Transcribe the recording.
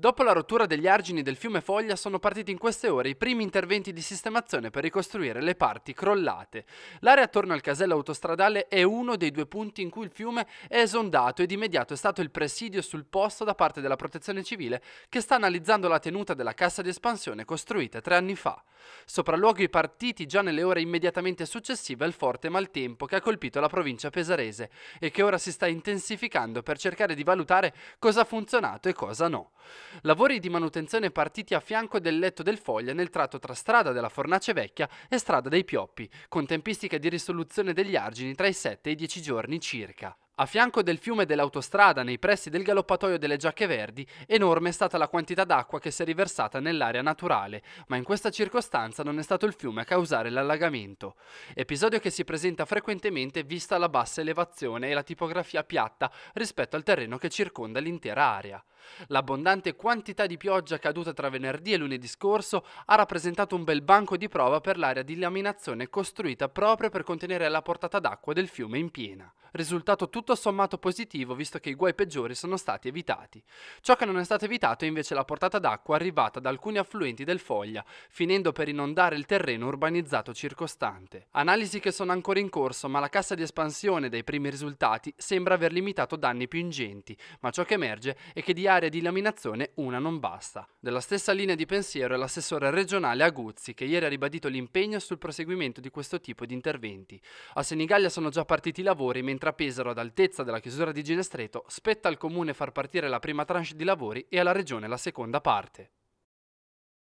Dopo la rottura degli argini del fiume Foglia sono partiti in queste ore i primi interventi di sistemazione per ricostruire le parti crollate. L'area attorno al casello autostradale è uno dei due punti in cui il fiume è esondato ed immediato è stato il presidio sul posto da parte della protezione civile che sta analizzando la tenuta della cassa di espansione costruita tre anni fa. Sopralluoghi partiti già nelle ore immediatamente successive al forte maltempo che ha colpito la provincia pesarese e che ora si sta intensificando per cercare di valutare cosa ha funzionato e cosa no. Lavori di manutenzione partiti a fianco del letto del Foglia nel tratto tra strada della Fornace Vecchia e strada dei Pioppi, con tempistiche di risoluzione degli argini tra i 7 e i 10 giorni circa. A fianco del fiume dell'autostrada, nei pressi del galoppatoio delle Giacche Verdi, enorme è stata la quantità d'acqua che si è riversata nell'area naturale, ma in questa circostanza non è stato il fiume a causare l'allagamento. Episodio che si presenta frequentemente vista la bassa elevazione e la tipografia piatta rispetto al terreno che circonda l'intera area. L'abbondante quantità di pioggia caduta tra venerdì e lunedì scorso ha rappresentato un bel banco di prova per l'area di laminazione costruita proprio per contenere la portata d'acqua del fiume in piena. Risultato tutto tutto sommato positivo visto che i guai peggiori sono stati evitati. Ciò che non è stato evitato è invece la portata d'acqua arrivata da alcuni affluenti del Foglia, finendo per inondare il terreno urbanizzato circostante. Analisi che sono ancora in corso, ma la cassa di espansione dei primi risultati sembra aver limitato danni più ingenti, ma ciò che emerge è che di aree di laminazione una non basta. Della stessa linea di pensiero è l'assessore regionale Aguzzi, che ieri ha ribadito l'impegno sul proseguimento di questo tipo di interventi. A Senigallia sono già partiti i lavori, mentre a Pesaro ad Altea all'altezza della chiusura di Stretto, spetta al Comune far partire la prima tranche di lavori e alla Regione la seconda parte.